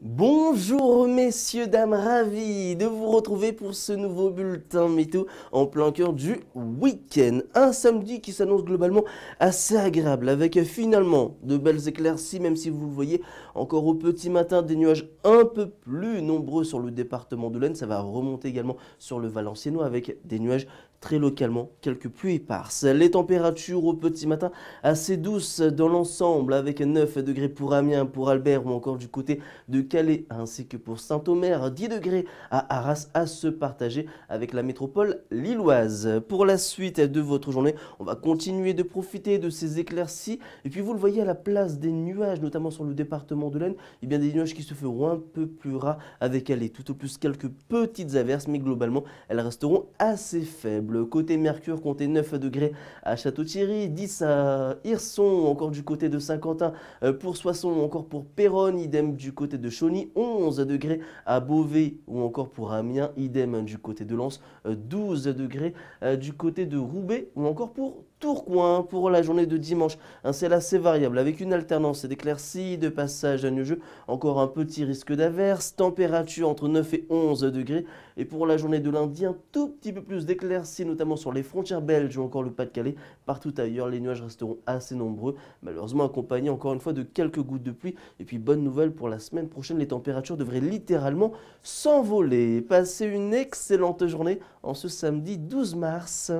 Bonjour messieurs, dames, ravis de vous retrouver pour ce nouveau bulletin météo en plein cœur du week-end. Un samedi qui s'annonce globalement assez agréable avec finalement de belles éclaircies même si vous le voyez encore au petit matin des nuages un peu plus nombreux sur le département de l'Aisne. Ça va remonter également sur le Valenciennois avec des nuages très localement quelques pluies éparses. Les températures au petit matin assez douces dans l'ensemble avec 9 degrés pour Amiens, pour Albert ou encore du côté de ainsi que pour Saint-Omer, 10 degrés à Arras à se partager avec la métropole lilloise. Pour la suite de votre journée, on va continuer de profiter de ces éclaircies et puis vous le voyez à la place des nuages, notamment sur le département de l'Aisne, et eh bien des nuages qui se feront un peu plus rares avec Calais, tout au plus quelques petites averses, mais globalement elles resteront assez faibles. Côté Mercure, comptez 9 degrés à Château-Thierry, 10 à Hirson, encore du côté de Saint-Quentin, euh, pour Soissons, encore pour Péronne, idem du côté de 11 degrés à Beauvais ou encore pour Amiens, idem hein, du côté de Lens, 12 euh, degrés euh, du côté de Roubaix ou encore pour Tourcoing pour la journée de dimanche. Un ciel assez variable avec une alternance d'éclaircies, de passage à nuageux, encore un petit risque d'averse, température entre 9 et 11 degrés. Et pour la journée de lundi, un tout petit peu plus d'éclaircies, notamment sur les frontières belges ou encore le Pas-de-Calais. Partout ailleurs, les nuages resteront assez nombreux, malheureusement accompagnés encore une fois de quelques gouttes de pluie. Et puis bonne nouvelle pour la semaine prochaine les températures devraient littéralement s'envoler. Passez une excellente journée en ce samedi 12 mars.